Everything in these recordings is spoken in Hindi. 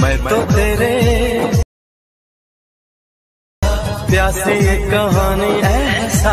मैं तो तेरे प्यासे कहानी ऐसा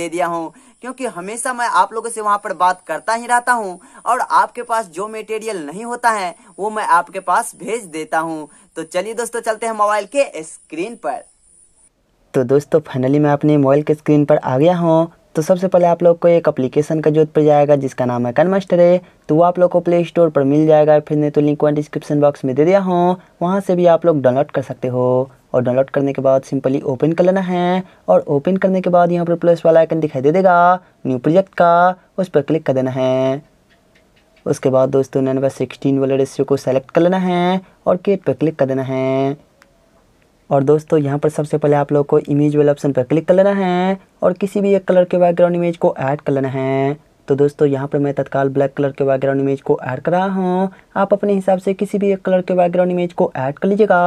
दे दिया हूँ क्योंकि हमेशा मैं आप लोगों से वहाँ पर बात करता ही रहता हूँ और आपके पास जो मेटेरियल नहीं होता है वो मैं आपके पास भेज देता हूँ तो चलिए दोस्तों चलते हैं मोबाइल के स्क्रीन पर तो दोस्तों फाइनली मैं अपने मोबाइल के स्क्रीन पर आ गया हूँ तो सबसे पहले आप लोग को एक अप्लीकेशन का जरूरत पड़ जाएगा जिसका नाम है कनमस्टर है तो वो आप लोग को प्ले स्टोर पर मिल जाएगा फिर नहीं तो लिंक वन डिस्क्रिप्शन बॉक्स में दे दिया हूँ वहाँ से भी आप लोग डाउनलोड कर सकते हो और डाउनलोड करने के बाद सिंपली ओपन कर लेना है और ओपन करने के बाद यहाँ पर प्लस वाला आइकन दिखाई दे देगा न्यू प्रोजेक्ट का उस पर क्लिक कर देना है उसके बाद दोस्तों नंबर सिक्सटीन वाले रेशियो को सेलेक्ट कर लेना है और केट पर क्लिक कर देना है और दोस्तों यहाँ पर सबसे पहले आप लोग को इमेज वाले ऑप्शन पर क्लिक कर लेना है और किसी भी एक कलर के बैकग्राउंड इमेज को ऐड कर लेना है तो दोस्तों यहाँ पर मैं तत्काल ब्लैक कलर के बैकग्राउंड इमेज को ऐड कर रहा हूँ आप अपने हिसाब से किसी भी एक कलर के बैकग्राउंड इमेज को ऐड कर लीजिएगा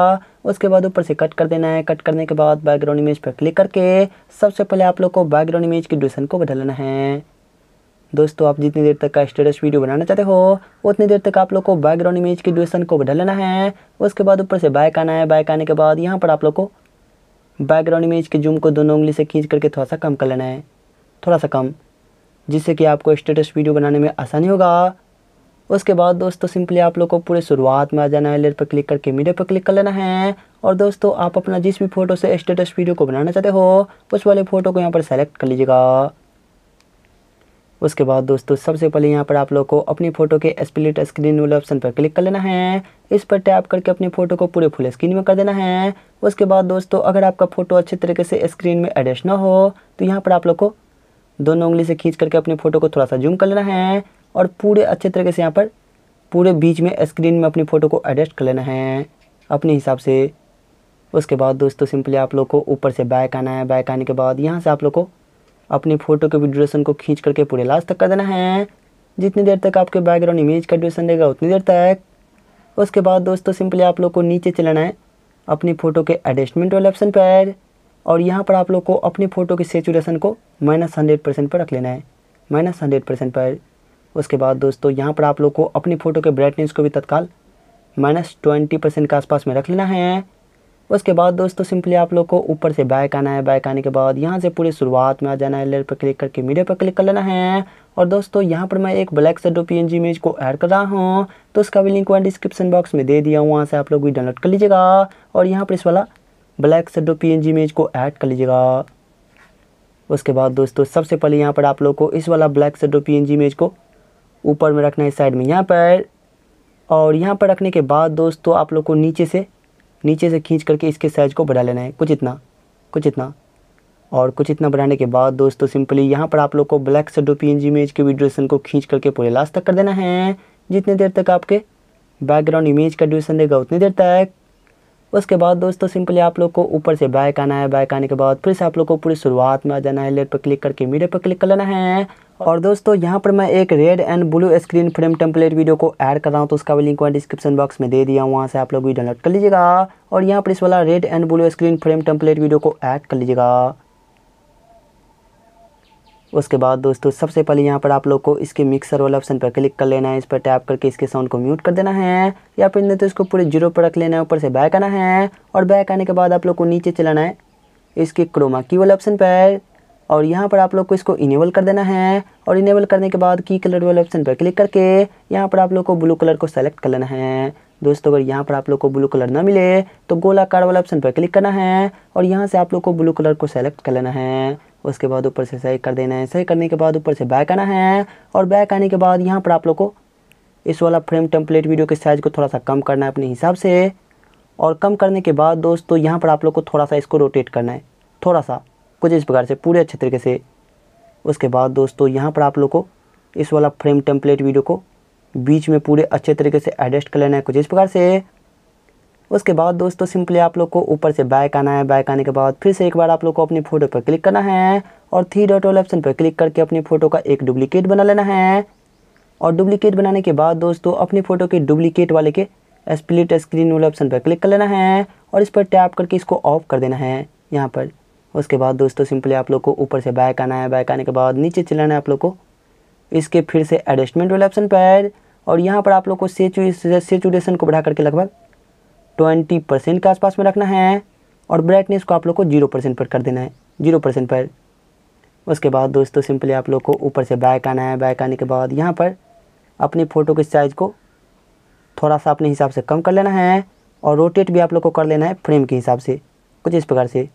उसके बाद ऊपर से कट कर देना है कट करने के बाद बैकग्राउंड इमेज पर क्लिक करके सबसे पहले आप लोग को बैकग्राउंड इमेज की डिशन को बदलना है दोस्तों आप जितनी देर तक का स्टेटस वीडियो बनाना चाहते हो उतनी देर तक आप लोग को बैकग्राउंड इमेज के ड्यूरेशन को बढ़ा लेना है उसके बाद ऊपर से बाइक आना है बाइक आने के बाद यहाँ पर आप लोग को बैकग्राउंड इमेज के जूम को दोनों उंगली से खींच करके थोड़ा सा कम कर लेना है थोड़ा सा कम जिससे कि आपको स्टेटस वीडियो बनाने में आसानी होगा उसके बाद दोस्तों सिंपली आप लोग को पूरे शुरुआत में आ जाना है लेयर पर क्लिक करके मीडिया पर क्लिक कर लेना है और दोस्तों आप अपना जिस भी फोटो से स्टेटस वीडियो को बनाना चाहते हो उस वाले फ़ोटो को यहाँ पर सेलेक्ट कर लीजिएगा उसके बाद दोस्तों सबसे पहले यहाँ पर आप लोग को अपनी फोटो के स्प्लिट स्क्रीन वाले ऑप्शन पर क्लिक कर लेना है इस पर टैप करके अपनी फोटो को पूरे फुल स्क्रीन में कर देना है उसके बाद दोस्तों अगर आपका फोटो अच्छे तरीके से स्क्रीन में एडजस्ट ना हो तो यहाँ पर आप लोग को दोनों उंगली से खींच करके अपनी फ़ोटो को थोड़ा सा जूम कर लेना है और पूरे अच्छे तरीके से यहाँ पर पूरे बीच में स्क्रीन में अपनी फ़ोटो को एडजस्ट कर लेना है अपने हिसाब से उसके बाद दोस्तों सिंपली आप लोग को ऊपर से बैक आना है बैक आने के बाद यहाँ से आप लोग को अपनी फ़ोटो के ड्यूरेशन को खींच करके पूरे लास्ट तक कर देना है जितनी देर तक आपके बैकग्राउंड इमेज का ड्यूरेशन रहेगा उतनी देर तक उसके बाद दोस्तों सिंपली आप लोग को नीचे चलाना है अपनी फ़ोटो के एडजस्टमेंट वाले ऑप्शन पर और यहाँ पर आप लोग को अपनी फ़ोटो की सेचुरेशन को माइनस हंड्रेड परसेंट पर रख लेना है माइनस हंड्रेड परसेंट पर उसके बाद दोस्तों यहाँ पर आप लोग को अपनी फ़ोटो के ब्राइटनेस को भी तत्काल माइनस ट्वेंटी परसेंट के आसपास में रख लेना है उसके बाद दोस्तों सिंपली आप लोग को ऊपर से बैक आना है बैक आने के बाद यहाँ से पूरे शुरुआत में आ जाना है लेयर पर क्लिक करके मीडिया पर क्लिक कर लेना है और दोस्तों यहाँ पर मैं एक ब्लैक एन जी इमेज को ऐड कर रहा हूँ तो उसका भी लिंक मैं डिस्क्रिप्शन बॉक्स में दे दिया हूँ वहाँ से आप लोग भी डाउनलोड कर लीजिएगा और यहाँ पर इस वाला ब्लैक एन जी इमेज को ऐड कर लीजिएगा उसके बाद दोस्तों सबसे पहले यहाँ पर आप लोग को इस वाला ब्लैक एन जी इमेज को ऊपर में रखना है साइड में यहाँ पर और यहाँ पर रखने के बाद दोस्तों आप लोग को नीचे से नीचे से खींच करके इसके साइज़ को बढ़ा लेना है कुछ इतना कुछ इतना और कुछ इतना बढ़ाने के बाद दोस्तों सिंपली यहाँ पर आप लोग को ब्लैक सडो पी इमेज के ड्यूरेशन को खींच करके पूरे लास्ट तक कर देना है जितने देर तक आपके बैकग्राउंड इमेज का ड्यूरेशन देगा उतनी देर तक उसके बाद दोस्तों सिंपली आप लोग को ऊपर से बैक आना है बैक आने के बाद फिर से आप लोग को पूरी शुरुआत में आ जाना है लेट पर क्लिक करके मीडिया पर क्लिक कर लेना है और दोस्तों यहाँ पर मैं एक red and blue screen frame template video को ऐड कर रहा हूँ तो उसका भी लिंक मैं डिस्क्रिप्शन बॉक्स में दे दिया हूँ वहाँ से आप लोग भी डाउनलोड कर लीजिएगा और यहाँ पर इस वाला red and blue screen frame template video को ऐड कर लीजिएगा उसके बाद दोस्तों सबसे पहले यहाँ पर आप लोग को इसके मिक्सर वाले ऑप्शन पर क्लिक कर लेना है इस पर टैप करके इसके साउंड को म्यूट कर देना है या फिर नहीं तो इसको पूरे जीरो पर रख लेना है ऊपर से बैक आना है और बैक आने के बाद आप लोग को नीचे चलाना है इसके क्रोमा की वाले ऑप्शन पर और यहाँ पर आप लोग को इसको इनेबल कर देना है और इनेबल करने के बाद की कलर वाले ऑप्शन पर क्लिक करके यहाँ पर आप लोग को ब्लू कलर को सेलेक्ट कर लेना है दोस्तों अगर यहाँ पर आप लोग को ब्लू कलर ना मिले तो गोलाकार वाला ऑप्शन पर क्लिक करना है और यहाँ से आप लोग को ब्लू कलर को सेलेक्ट कर लेना है उसके बाद ऊपर से सही कर देना है सही करने के बाद ऊपर से बैक आना है और बैक आने के बाद यहाँ पर आप लोग को इस वाला फ्रेम टेम्पलेट वीडियो के साइज़ को थोड़ा सा कम करना है अपने हिसाब से और कम करने के बाद दोस्तों यहाँ पर आप लोग को थोड़ा सा इसको रोटेट करना है थोड़ा सा कुछ इस प्रकार से पूरे अच्छे तरीके से उसके बाद दोस्तों यहाँ पर आप लोग को इस वाला फ्रेम टेम्पलेट वीडियो को बीच में पूरे अच्छे तरीके से एडजस्ट कर लेना है कुछ इस प्रकार से उसके बाद दोस्तों सिंपली आप लोग को ऊपर से बैक आना है बैक आने के बाद फिर से एक बार आप लोग को अपनी फ़ोटो पर क्लिक करना है और थ्री डॉट वाले ऑप्शन पर क्लिक करके अपनी फ़ोटो का एक डुप्लीकेट बना लेना है और डुप्लीकेट बनाने के बाद दोस्तों अपनी फ़ोटो के डुप्लीकेट वाले के स्प्लिट स्क्रीन वाले ऑप्शन पर क्लिक कर लेना है और इस पर टैप करके इसको ऑफ कर देना है यहाँ पर उसके बाद दोस्तों सिंपली आप लोग को ऊपर से बैक आना है बैक आने के बाद नीचे चलाना है आप लोग को इसके फिर से एडजस्टमेंट वाले ऑप्शन पर आए और यहाँ पर आप लोग को सेचुएसन को बढ़ा करके लगभग ट्वेंटी परसेंट के आसपास में रखना है और ब्राइटनेस को आप लोग को जीरो परसेंट पर कर देना है जीरो परसेंट पर उसके बाद दोस्तों सिंपली आप लोग को ऊपर से बैक आना है बैक आने के बाद यहाँ पर अपनी फ़ोटो के साइज़ को थोड़ा सा अपने हिसाब से कम कर लेना है और रोटेट भी आप लोग को कर लेना है फ्रेम के हिसाब से कुछ इस प्रकार से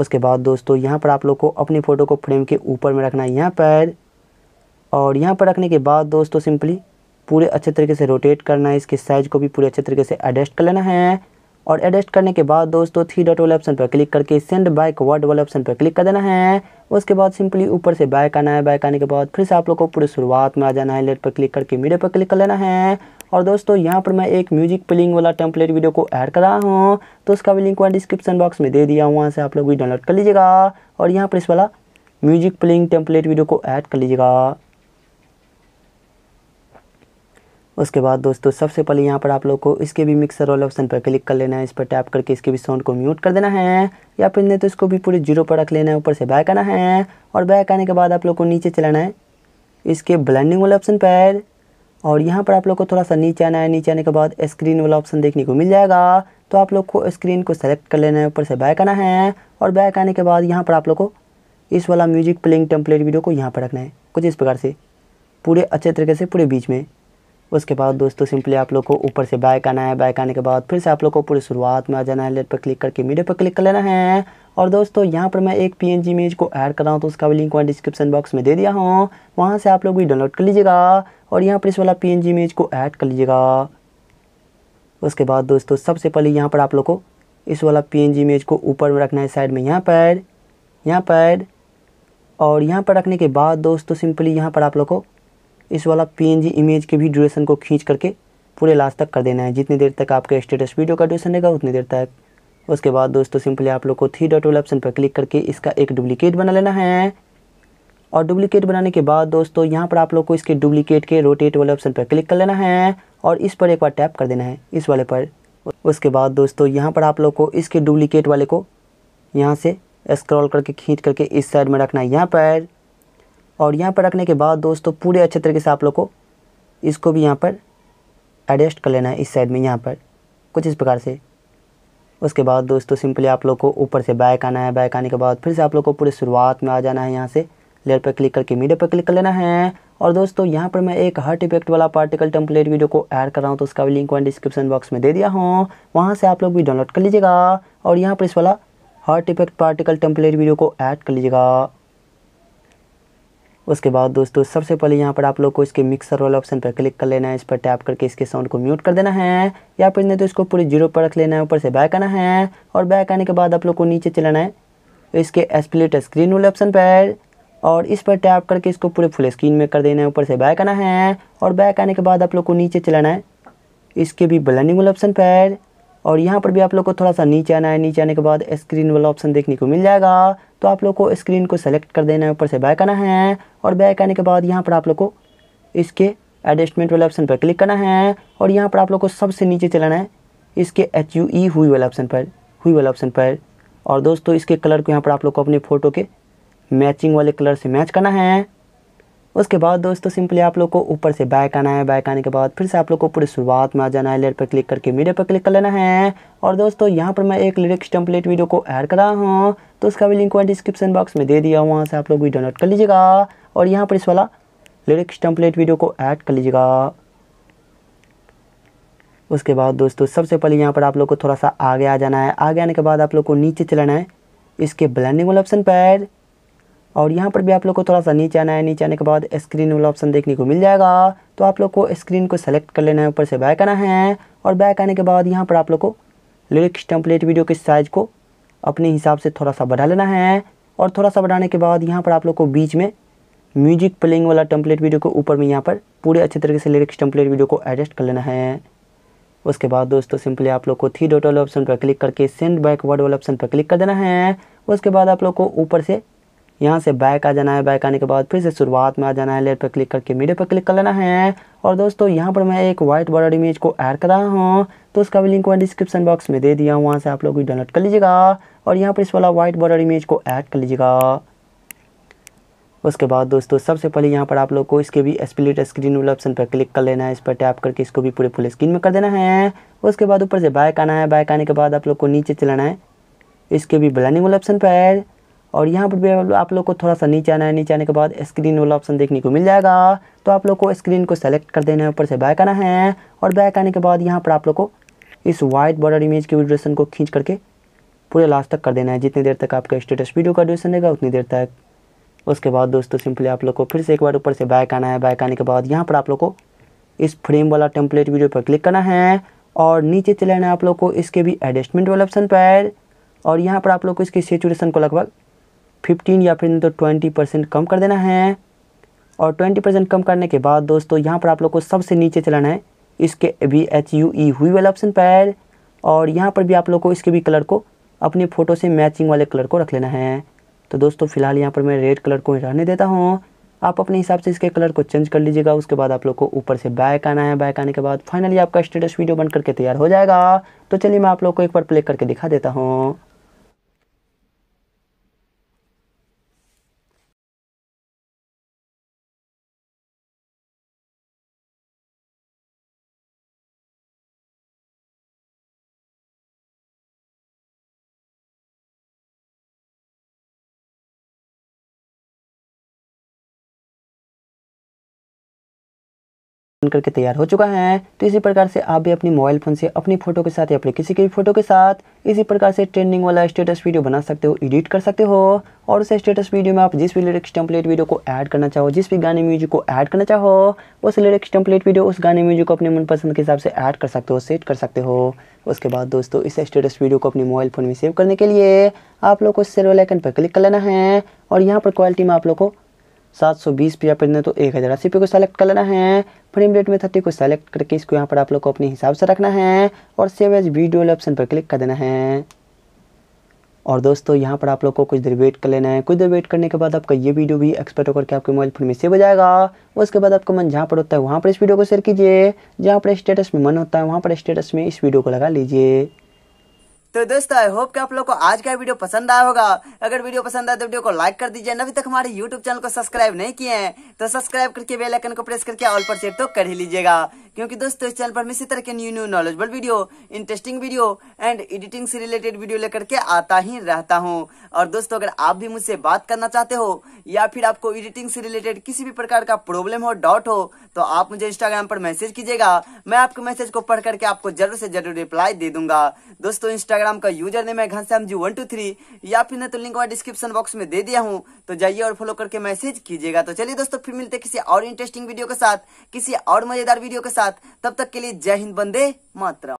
उसके बाद दोस्तों यहाँ पर आप लोग को अपनी फ़ोटो को फ्रेम के ऊपर में रखना है यहाँ पर और यहाँ पर रखने के बाद दोस्तों सिंपली पूरे अच्छे तरीके से रोटेट करना है इसके साइज़ को भी पूरे अच्छे तरीके से एडजस्ट कर लेना है और एडजस्ट करने के बाद दोस्तों थ्री डॉट वाले ऑप्शन पर क्लिक करके सेंड बाइक वर्ड वाले ऑप्शन पर क्लिक कर देना है उसके बाद सिंपली ऊपर से बाइक आना है बाइक आने के बाद फिर से आप लोग को पूरी शुरुआत में आ जाना है लेट पर क्लिक करके मीडियो पर क्लिक कर लेना है और दोस्तों यहाँ पर मैं एक म्यूजिक प्लेइंग वाला टेम्पलेट वीडियो को ऐड कर रहा हूँ तो उसका भी लिंक वहाँ डिस्क्रिप्शन बॉक्स में दे दिया हूँ वहाँ से आप लोग भी डाउनलोड कर लीजिएगा और यहाँ पर इस वाला म्यूजिक प्लेइंग टेम्पलेट वीडियो को ऐड कर लीजिएगा उसके बाद दोस्तों सबसे पहले यहाँ पर आप लोग को इसके भी मिक्सर वाले ऑप्शन पर क्लिक कर लेना है इस पर टैप करके इसके भी साउंड को म्यूट कर देना है या फिर नहीं तो इसको भी पूरे जीरो पर रख लेना है ऊपर से बैक आना है और बैक आने के बाद आप लोग को नीचे चलाना है इसके ब्लैंडिंग वाले ऑप्शन पर और यहाँ पर आप लोग को थोड़ा सा नीचे आना है नीचे आने के बाद स्क्रीन वाला ऑप्शन देखने को मिल जाएगा तो आप लोग को स्क्रीन को सेलेक्ट कर लेना है ऊपर से बैक आना है और बैक आने के बाद यहाँ पर आप लोग को इस वाला म्यूजिक प्लेइंग टेम्पलेट वीडियो को यहाँ पर रखना है कुछ इस प्रकार से पूरे अच्छे तरीके से पूरे बीच में उसके बाद दोस्तों सिंपली आप लोग को ऊपर से बैक आना है बैक आने के बाद फिर से आप लोग को पूरी शुरुआत में आ जाना है लेट पर क्लिक करके मीडियो पर क्लिक कर लेना है और दोस्तों यहाँ पर मैं एक पी इमेज को ऐड कर रहा हूँ तो उसका भी लिंक मैं डिस्क्रिप्शन बॉक्स में दे दिया हूँ वहाँ से आप लोग भी डाउनलोड कर लीजिएगा और यहाँ पर इस वाला पी इमेज को ऐड कर लीजिएगा उसके बाद दोस्तों सबसे पहले यहाँ पर आप लोग को इस वाला पी इमेज को ऊपर में रखना है साइड में यहाँ पर यहाँ पर और यहाँ पर रखने के बाद दोस्तों सिंपली यहाँ पर आप लोग को इस वाला पी इमेज के भी ड्यूरेशन को खींच करके पूरे लास्ट तक कर देना है जितनी देर तक आपके स्टेटस वीडियो का ड्यूरेशन रहेगा उतनी देर तक उसके बाद दोस्तों सिंपली आप लोग को थ्री डॉट वाले ऑप्शन पर क्लिक करके इसका एक डुप्लीकेट बना लेना है और डुप्लीकेट बनाने के बाद दोस्तों यहाँ पर आप लोग को इसके डुप्लीकेट के रोटेट वाले ऑप्शन पर क्लिक कर लेना है और इस पर एक बार टैप कर देना है इस वाले पर उसके बाद दोस्तों यहाँ पर आप लोग को इसके डुप्लीकेट वाले को यहाँ से स्क्रॉल करके खींच करके इस साइड में रखना है यहाँ पर और यहाँ पर रखने के बाद दोस्तों पूरे अच्छे तरीके से आप लोग को इसको भी यहाँ पर एडजस्ट कर लेना है इस साइड में यहाँ पर कुछ इस प्रकार से उसके बाद दोस्तों सिंपली आप लोग को ऊपर से बैक आना है बैक आने के बाद फिर से आप लोग को पूरे शुरुआत में आ जाना है यहाँ से लेयर पर क्लिक करके मीडिया पर क्लिक कर लेना है और दोस्तों यहाँ पर मैं एक हर्ट इफेक्ट वाला पार्टिकल टेम्पलेट वीडियो को ऐड कर रहा हूँ तो उसका भी लिंक मैं डिस्क्रिप्शन बॉक्स में दे दिया हूँ वहाँ से आप लोग भी डाउनलोड कर लीजिएगा और यहाँ पर इस वाला heart effect particle template video को ऐड कर लीजिएगा उसके बाद दोस्तों सबसे पहले यहाँ पर आप लोग को इसके मिक्सर वाले ऑप्शन पर क्लिक कर लेना है इस पर टैप करके इसके साउंड को म्यूट कर देना है या फिर नहीं तो इसको पूरे जीरो पर रख लेना है ऊपर से बैक आना है और बैक आने के बाद आप लोग को नीचे चलाना है इसके स्प्लिट स्क्रीन वाले ऑप्शन पर और इस पर टैप करके इसको पूरे फुल स्क्रीन में कर देना है ऊपर से बैक आना है और बैक आने के बाद आप लोग को नीचे चलाना है इसके भी ब्लनिंग वाले ऑप्शन पर और यहाँ पर भी आप लोग को थोड़ा सा नीचे आना है नीचे आने के बाद स्क्रीन वाला ऑप्शन देखने को मिल जाएगा तो आप लोग को स्क्रीन को सेलेक्ट कर देना है ऊपर से बैक आना है और बैक आने के बाद यहाँ पर आप लोग को इसके एडजस्टमेंट वाले ऑप्शन पर क्लिक करना है और यहाँ पर आप लोग को सबसे नीचे चलाना है इसके एच यू ई हुई वाले ऑप्शन पर हुई वाले ऑप्शन पर और दोस्तों इसके कलर को यहाँ पर आप लोग को अपने फ़ोटो के मैचिंग वाले कलर से मैच करना है उसके बाद दोस्तों सिंपली आप लोग को ऊपर से बैक आना है बैक आने के बाद फिर से आप लोग को पूरी शुरुआत में आ जाना है लेयर पर क्लिक करके मीडिया पर क्लिक कर लेना है और दोस्तों यहाँ पर मैं एक लिरिक्स टेम्पलेट वीडियो को ऐड कर रहा हूँ तो उसका भी लिंक मैं डिस्क्रिप्शन बॉक्स में दे दिया वहाँ से आप लोग भी डाउनलोड कर लीजिएगा और यहाँ पर इस वाला लिरिक्स टेम्पलेट वीडियो को ऐड कर लीजिएगा उसके बाद दोस्तों सबसे पहले यहाँ पर आप लोग को थोड़ा सा आगे आ जाना है आगे आने के बाद आप लोग को नीचे चलाना है इसके ब्लैंडिंग वाले ऑप्शन पर और यहाँ पर भी आप लोग को थोड़ा सा नीचे आना है नीचे आने के बाद स्क्रीन वाला ऑप्शन देखने को मिल जाएगा तो आप लोग को स्क्रीन को सेलेक्ट कर लेना है ऊपर से बैक आना है और बैक आने के बाद यहाँ पर आप लोग को लिरिक्स टेम्पलेट वीडियो के साइज़ को अपने हिसाब से थोड़ा सा बढ़ा लेना है और थोड़ा सा बढ़ाने के बाद यहाँ पर आप लोग को बीच में म्यूजिक प्लेइंग वाला टेम्पलेट वीडियो को ऊपर में यहाँ पर पूरे अच्छे तरीके से लिरिक्स टेम्पलेट वीडियो को एडजस्ट कर लेना है उसके बाद दोस्तों सिंपली आप लोग को थ्री डॉट वाले ऑप्शन पर क्लिक करके सेंड बैकवर्ड वाले ऑप्शन पर क्लिक कर देना है उसके बाद आप लोग को ऊपर से यहाँ से बैक आ जाना है बैक आने के बाद फिर से शुरुआत में आ जाना है लेयर पर क्लिक करके मीडियो पर क्लिक कर लेना है और दोस्तों यहाँ पर मैं एक वाइट बॉर्डर इमेज को ऐड कर रहा हूँ तो उसका भी लिंक मैं डिस्क्रिप्शन बॉक्स में दे दिया हूँ वहाँ से आप लोग भी डाउनलोड कर लीजिएगा और यहाँ पर इस वाला व्हाइट बॉर्डर इमेज को ऐड कर लीजिएगा उसके बाद दोस्तों सबसे पहले यहाँ पर आप लोग को इसके भी स्प्लिट स्क्रीन वाले ऑप्शन पर क्लिक कर लेना है इस पर टैप करके इसको भी पूरे फुल स्क्रीन में कर देना है उसके बाद ऊपर से बैक आना है बैक आने के बाद आप लोग को नीचे चलाना है इसके भी ब्लैंडिंग वाले ऑप्शन पर और यहाँ पर आप लोग को थोड़ा सा नीचे आना है नीचे आने के बाद स्क्रीन वाला ऑप्शन देखने को मिल जाएगा तो आप लोग को स्क्रीन को सेलेक्ट कर देना है ऊपर से बैक आना है और बैक आने के बाद यहाँ पर आप लोग को इस वाइट बॉर्डर इमेज के ड्यूरेशन को खींच करके पूरे लास्ट तक कर देना है जितनी देर तक आपका स्टेटस वीडियो का ड्यूरेशन रहेगा उतनी देर तक उसके बाद दोस्तों सिंपली आप लोग को फिर से एक बार ऊपर से बैक आना है बैक आने के बाद यहाँ पर आप लोग को इस फ्रेम वाला टेम्पलेट वीडियो पर क्लिक करना है और नीचे चले आना है आप लोग को इसके भी एडजस्टमेंट वाले ऑप्शन पर और यहाँ पर आप लोग को इसकी सेचुरेशन को लगभग फिफ्टीन या फिर तो ट्वेंटी परसेंट कम कर देना है और ट्वेंटी परसेंट कम करने के बाद दोस्तों यहाँ पर आप लोग को सबसे नीचे चलाना है इसके भी एच यू ई हुई वाले ऑप्शन पर और यहाँ पर भी आप लोग को इसके भी कलर को अपने फ़ोटो से मैचिंग वाले कलर को रख लेना है तो दोस्तों फिलहाल यहाँ पर मैं रेड कलर को रहने देता हूँ आप अपने हिसाब से इसके कलर को चेंज कर लीजिएगा उसके बाद आप लोग को ऊपर से बैक आना है बैक आने के बाद फाइनली आपका स्टेटस वीडियो बन करके तैयार हो जाएगा तो चलिए मैं आप लोग को एक बार प्ले करके दिखा देता हूँ करके तैयार हो चुका है तो इसी प्रकार से आप भी अपने मोबाइल फ़ोन से अपनी फ़ोटो के साथ या अपने किसी के भी फोटो के साथ इसी प्रकार से ट्रेंडिंग वाला स्टेटस वीडियो बना सकते हो एडिट कर सकते हो और उस स्टेटस वीडियो में आप जिस भी लिरिक्स टेम्पलेट वीडियो को ऐड करना चाहो जिस भी गाने म्यूजिक को ऐड करना चाहो उस लिरिक्स टेम्पलेट वीडियो उस गाने म्यूजिक को अपने मनपसंद के हिसाब से ऐड कर सकते हो सेट कर सकते हो उसके बाद दोस्तों इस स्टेटस वीडियो को अपने मोबाइल फ़ोन में सेव करने के लिए आप लोग को सेल वाले आइकन पर क्लिक कर लेना है और यहाँ पर क्वालिटी में आप लोग को सात सौ बीस पे आप तो एक हज़ार अस्सी पे को सेलेक्ट कर लेना है फ्रेम रेट में थर्टी को सेलेक्ट करके इसको यहाँ पर आप लोग को अपने हिसाब से रखना है और सेव एज वीडियो ऑप्शन पर क्लिक कर देना है और दोस्तों यहाँ पर आप लोग को कुछ देर वेट कर लेना है कुछ देर वेट करने के बाद आपका ये वीडियो भी एक्सपर्ट होकर के आपके मोबाइल फोन में सेव हो जाएगा उसके बाद आपका मन जहाँ पर होता है वहाँ पर इस वीडियो को शेयर कीजिए जहाँ पर स्टेटस में मन होता है वहाँ पर स्टेटस में इस वीडियो को लगा लीजिए तो दोस्तों आई होप कि आप लोग को आज का वीडियो पसंद आया होगा अगर वीडियो पसंद आया तो वीडियो को लाइक कर दीजिए अभी तक हमारे YouTube चैनल को सब्सक्राइब नहीं किए हैं तो सब्सक्राइब करके बेल आइकन को प्रेस करके ऑल पर सेट तो कर ही लीजिएगा क्योंकि दोस्तों इस चैनल पर मैं इसी तरह के new new knowledgeable video interesting video and editing से रिलेटेड वीडियो लेकर के आता ही रहता हूँ और दोस्तों अगर आप भी मुझसे बात करना चाहते हो या फिर आपको एडिटिंग से रिलेटेड किसी भी प्रकार का प्रॉब्लम हो डाउट हो तो आप मुझे इंस्टाग्राम पर मैसेज कीजिएगा मैं आपके मैसेज को पढ़ करके आपको जरूर से जरूर रिप्लाई दे दूंगा दोस्तों इंस्टाग्राम इंस्टाग्राम का यूजर नेम है Ghanshyam ji one two three या फिर तो लिंक डिस्क्रिप्शन बॉक्स में दे दिया हूँ तो जाइए और फॉलो करके मैसेज कीजिएगा तो चलिए दोस्तों फिर मिलते किसी और इंटरेस्टिंग वीडियो के साथ किसी और मजेदार वीडियो के साथ तब तक के लिए जय हिंद बंदे मात्र